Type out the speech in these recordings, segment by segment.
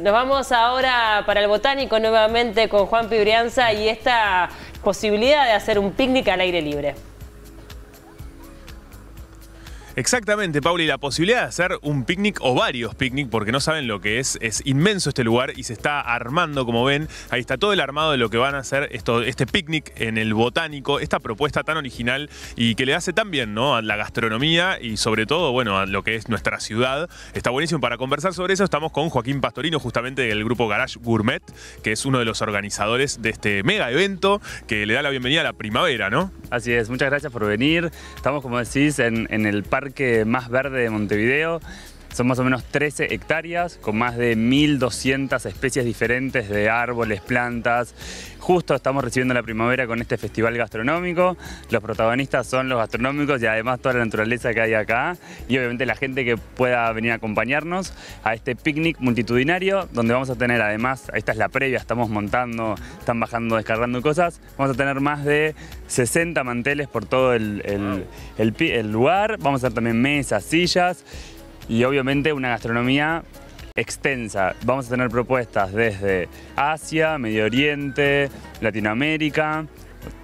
Nos vamos ahora para el botánico nuevamente con Juan Pibrianza y esta posibilidad de hacer un picnic al aire libre. Exactamente, y la posibilidad de hacer un picnic o varios picnic, porque no saben lo que es, es inmenso este lugar y se está armando, como ven, ahí está todo el armado de lo que van a hacer esto, este picnic en el botánico, esta propuesta tan original y que le hace tan bien, ¿no? A la gastronomía y sobre todo, bueno, a lo que es nuestra ciudad. Está buenísimo. Para conversar sobre eso estamos con Joaquín Pastorino, justamente del grupo Garage Gourmet, que es uno de los organizadores de este mega evento que le da la bienvenida a la primavera, ¿no? Así es, muchas gracias por venir. Estamos, como decís, en el parque que más verde de Montevideo. Son más o menos 13 hectáreas con más de 1.200 especies diferentes de árboles, plantas. Justo estamos recibiendo la primavera con este festival gastronómico. Los protagonistas son los gastronómicos y además toda la naturaleza que hay acá. Y obviamente la gente que pueda venir a acompañarnos a este picnic multitudinario donde vamos a tener además, esta es la previa, estamos montando, están bajando, descargando cosas. Vamos a tener más de 60 manteles por todo el, lugar. Vamos a tener también mesas, sillas y obviamente una gastronomía extensa. Vamos a tener propuestas desde Asia, Medio Oriente, Latinoamérica,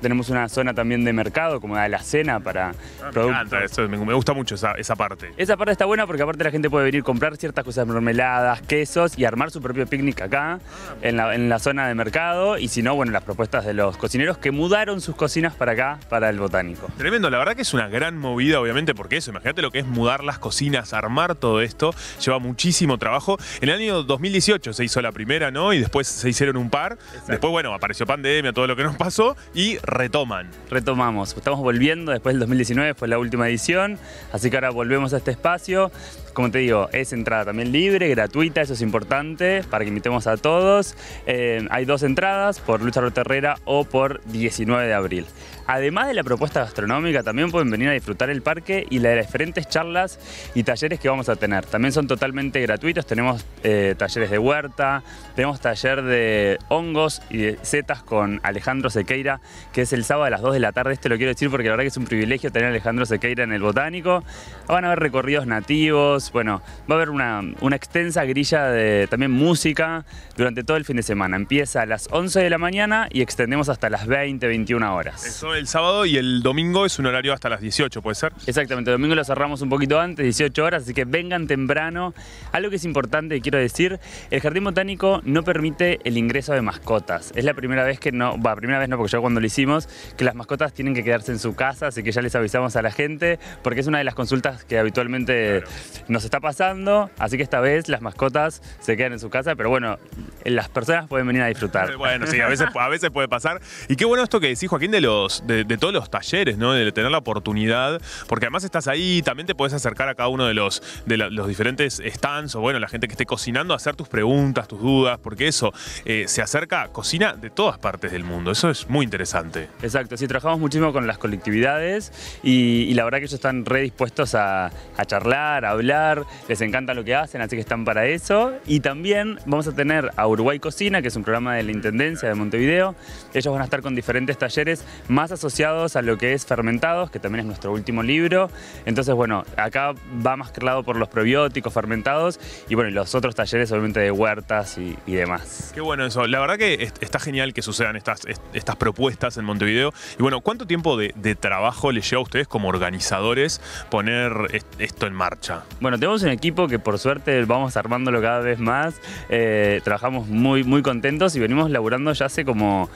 tenemos una zona también de mercado, como de la cena para ah, productos. me gusta mucho esa, parte. Esa parte está buena porque aparte la gente puede venir a comprar ciertas cosas, mermeladas, quesos y armar su propio picnic acá, ah. en, la, zona de mercado. Y si no, bueno, las propuestas de los cocineros que mudaron sus cocinas para acá, para el botánico. Tremendo, la verdad que es una gran movida, obviamente, porque eso, imagínate lo que es mudar las cocinas, armar todo esto, lleva muchísimo trabajo. En el año 2018 se hizo la primera, ¿no? Y después se hicieron un par. Después, bueno, apareció pandemia, todo lo que nos pasó. Y retoman. Retomamos, estamos volviendo después del 2019, fue la última edición, así que ahora volvemos a este espacio. Como te digo, es entrada también libre, gratuita, eso es importante, para que invitemos a todos. Eh, hay dos entradas, por Lucha Terrera o por 19 de abril. Además de la propuesta gastronómica, también pueden venir a disfrutar el parque y las diferentes charlas y talleres que vamos a tener. También son totalmente gratuitos, tenemos eh, talleres de huerta, tenemos taller de hongos y de setas con Alejandro Sequeira, que es el sábado a las 2 de la tarde. Este lo quiero decir porque la verdad que es un privilegio tener a Alejandro Sequeira en el Botánico. Van a haber recorridos nativos, bueno, va a haber una, extensa grilla de también música durante todo el fin de semana. Empieza a las 11 de la mañana y extendemos hasta las 20, 21 horas. Eso el sábado y el domingo es un horario hasta las 18, ¿puede ser? Exactamente, el domingo lo cerramos un poquito antes, 18 horas, así que vengan temprano. Algo que es importante que quiero decir, el Jardín Botánico no permite el ingreso de mascotas. Es la primera vez que no, va, primera vez no, porque yo cuando lo hicimos, que las mascotas tienen que quedarse en su casa, así que ya les avisamos a la gente, porque es una de las consultas que habitualmente nos está pasando, así que esta vez las mascotas se quedan en su casa, pero bueno, las personas pueden venir a disfrutar. Bueno, sí, a veces, puede pasar. Y qué bueno esto que decís, Joaquín, de, los, de, todos los talleres, ¿no? De tener la oportunidad, porque además estás ahí, también te puedes acercar a cada uno de los, de los diferentes stands o, bueno, la gente que esté cocinando, hacer tus preguntas, tus dudas, porque eso eh, se acerca cocina de todas partes del mundo. Eso es muy interesante. Exacto, sí, trabajamos muchísimo con las colectividades y, la verdad que ellos están redispuestos a, a charlar, a hablar, les encanta lo que hacen, así que están para eso. Y también vamos a tener a Uruguay Cocina, que es un programa de la Intendencia de Montevideo. Ellos van a estar con diferentes talleres más asociados a lo que es fermentados, que también es nuestro último libro. Entonces, bueno, acá va más lado por los probióticos fermentados y bueno, los otros talleres obviamente de huertas y, demás. Qué bueno eso. La verdad que está genial que sucedan estas, estas propuestas estás en Montevideo. Y bueno, ¿cuánto tiempo de, trabajo les lleva a ustedes como organizadores poner esto en marcha? Bueno, tenemos un equipo que por suerte vamos armándolo cada vez más. Eh, trabajamos muy, muy contentos y venimos laburando ya hace como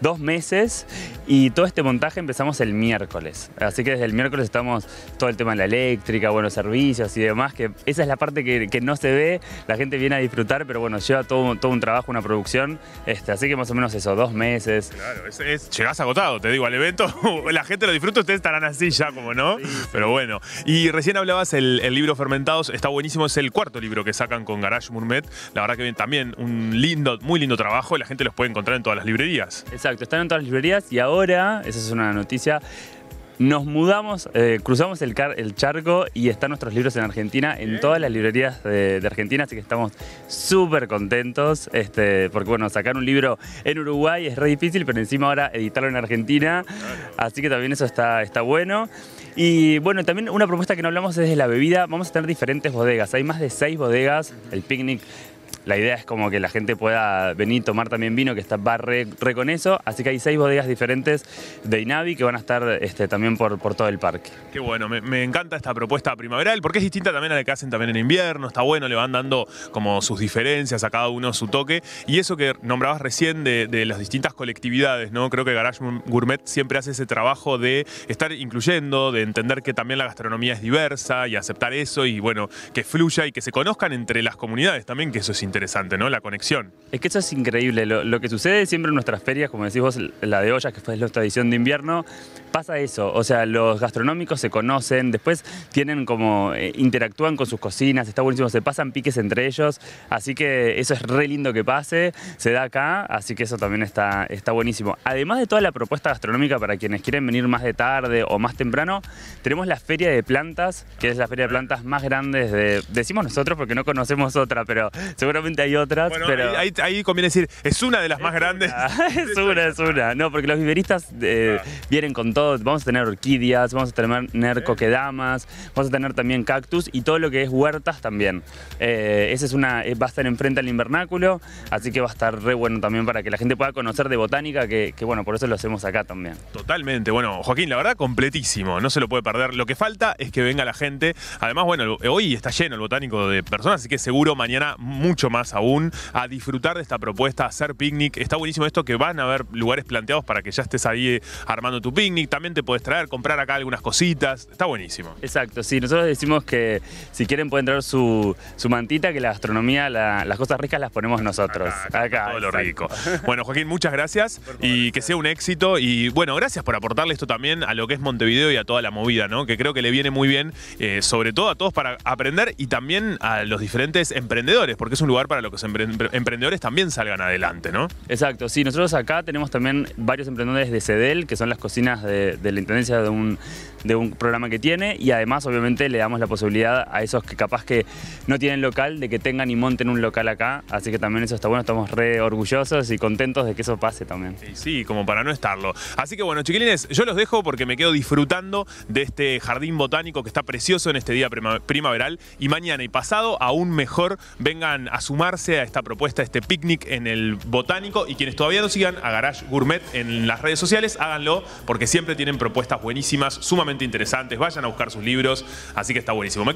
dos meses y todo este montaje empezamos el miércoles. Así que desde el miércoles estamos todo el tema de la eléctrica, buenos servicios y demás, que esa es la parte que, no se ve, la gente viene a disfrutar, pero bueno, lleva todo, todo un trabajo, una producción. Este, así que más o menos eso, dos meses. Claro, llegás agotado, te digo, al evento la gente lo disfruta, ustedes estarán así ya, como no. Pero bueno, y recién hablabas el, libro Fermentados, está buenísimo, es el cuarto libro que sacan con Garage Murmet. La verdad que también un lindo, muy lindo trabajo y la gente los puede encontrar en todas las librerías. Exacto, están en todas las librerías y ahora, esa es una noticia, nos mudamos, eh, cruzamos el, charco y están nuestros libros en Argentina, en todas las librerías de, Argentina, así que estamos súper contentos, este, porque bueno, sacar un libro en Uruguay es re difícil, pero encima ahora editarlo en Argentina, así que también eso está, está bueno. Y bueno, también una propuesta que no hablamos es de la bebida. Vamos a tener diferentes bodegas. Hay más de seis bodegas. El picnic la idea es como que la gente pueda venir y tomar también vino, que está, va re, con eso. Así que hay seis bodegas diferentes de Inavi que van a estar este, también por, por, todo el parque. Qué bueno, me, encanta esta propuesta primaveral porque es distinta también a la que hacen también en invierno. Está bueno, le van dando como sus diferencias a cada uno su toque. Y eso que nombrabas recién de, las distintas colectividades, ¿no? Creo que Garage Gourmet siempre hace ese trabajo de estar incluyendo, de entender que también la gastronomía es diversa y aceptar eso y bueno, que fluya y que se conozcan entre las comunidades también, que eso es interesante interesante, ¿no? La conexión. Es que eso es increíble. Lo, que sucede siempre en nuestras ferias, como decís vos, la de ollas, que fue la edición de invierno, pasa eso. O sea, los gastronómicos se conocen, después tienen como. Eh, interactúan con sus cocinas, está buenísimo, se pasan piques entre ellos. Así que eso es re lindo que pase, se da acá, así que eso también está, está buenísimo. Además de toda la propuesta gastronómica para quienes quieren venir más de tarde o más temprano, tenemos la Feria de Plantas, que es la feria de plantas más grande de. decimos nosotros porque no conocemos otra, pero seguro hay otras, pero... Ahí, conviene decir, es una de las más grandes. es una, es una. No, porque los viveristas eh, vienen con todo. Vamos a tener orquídeas, vamos a tener coquedamas, vamos a tener también cactus y todo lo que es huertas también. Eh, esa es una, eh, va a estar enfrente al invernáculo, así que va a estar re bueno también para que la gente pueda conocer de botánica, que bueno, por eso lo hacemos acá también. Totalmente. Bueno, Joaquín, la verdad, completísimo. No se lo puede perder. Lo que falta es que venga la gente. Además, bueno, hoy está lleno el botánico de personas, así que seguro mañana mucho más aún, a disfrutar de esta propuesta, hacer picnic. Está buenísimo esto que van a haber lugares planteados para que ya estés ahí eh, armando tu picnic. También te puedes traer, comprar acá algunas cositas. Está buenísimo. Exacto, sí. Nosotros decimos que si quieren pueden traer su, mantita, que la gastronomía, las cosas ricas las ponemos nosotros. Acá. todo lo rico. Bueno, Joaquín, muchas gracias y que sea un éxito. Y bueno, gracias por aportarle esto también a lo que es Montevideo y a toda la movida, ¿no? Que creo que le viene muy bien, eh, sobre todo a todos para aprender y también a los diferentes emprendedores, porque es un lugar para que los emprendedores también salgan adelante, ¿no? Exacto, sí, nosotros acá tenemos también varios emprendedores de CEDEL, que son las cocinas de la Intendencia de un de un programa que tiene y además obviamente le damos la posibilidad a esos que capaz que no tienen local de que tengan y monten un local acá, así que también eso está bueno, estamos re orgullosos y contentos de que eso pase también. Sí, como para no estarlo. Así que bueno, chiquilines, yo los dejo porque me quedo disfrutando de este jardín botánico que está precioso en este día primaveral y mañana y pasado aún mejor vengan a sumarse a esta propuesta, a este picnic en el botánico y quienes todavía no sigan a Garage Gourmet en las redes sociales, háganlo porque siempre tienen propuestas buenísimas, sumamente interesantes. Vayan a buscar sus libros, así que está buenísimo.